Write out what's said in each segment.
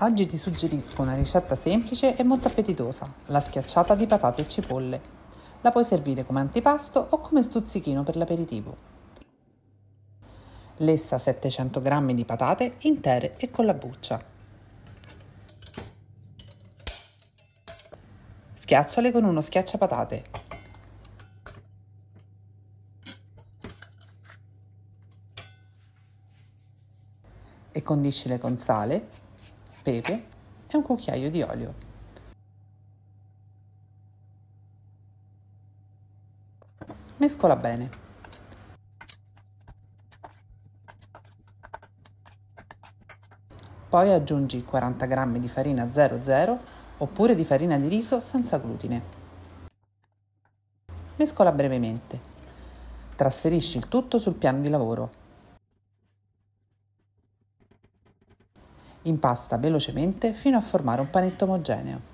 Oggi ti suggerisco una ricetta semplice e molto appetitosa, la schiacciata di patate e cipolle. La puoi servire come antipasto o come stuzzichino per l'aperitivo. Lessa 700 g di patate intere e con la buccia. Schiacciale con uno schiacciapatate. E condiscile con sale, pepe e un cucchiaio di olio. Mescola bene. Poi aggiungi 40 g di farina 00 oppure di farina di riso senza glutine. Mescola brevemente. Trasferisci il tutto sul piano di lavoro Impasta velocemente fino a formare un panetto omogeneo.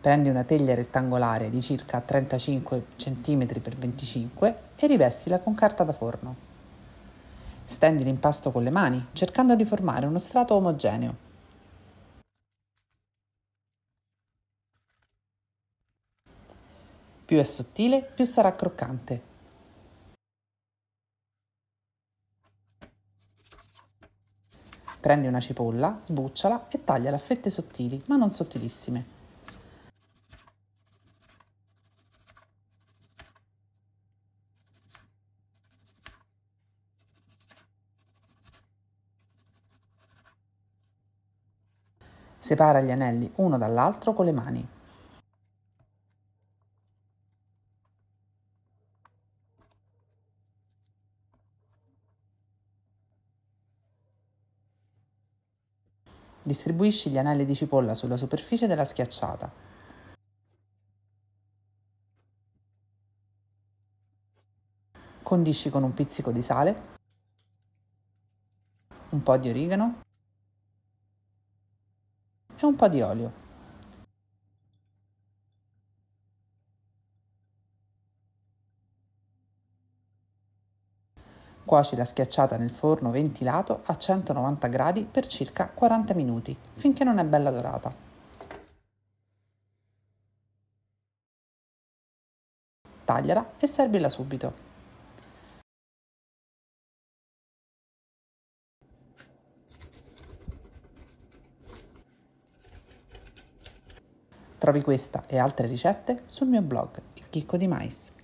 Prendi una teglia rettangolare di circa 35 cm x 25 e rivestila con carta da forno. Stendi l'impasto con le mani, cercando di formare uno strato omogeneo. Più è sottile, più sarà croccante. Prendi una cipolla, sbucciala e tagliala a fette sottili, ma non sottilissime. Separa gli anelli uno dall'altro con le mani. Distribuisci gli anelli di cipolla sulla superficie della schiacciata. Condisci con un pizzico di sale, un po' di origano e un po' di olio. Cuoci la schiacciata nel forno ventilato a 190 gradi per circa 40 minuti, finché non è bella dorata. Tagliala e servila subito. Trovi questa e altre ricette sul mio blog Il Chicco di Mais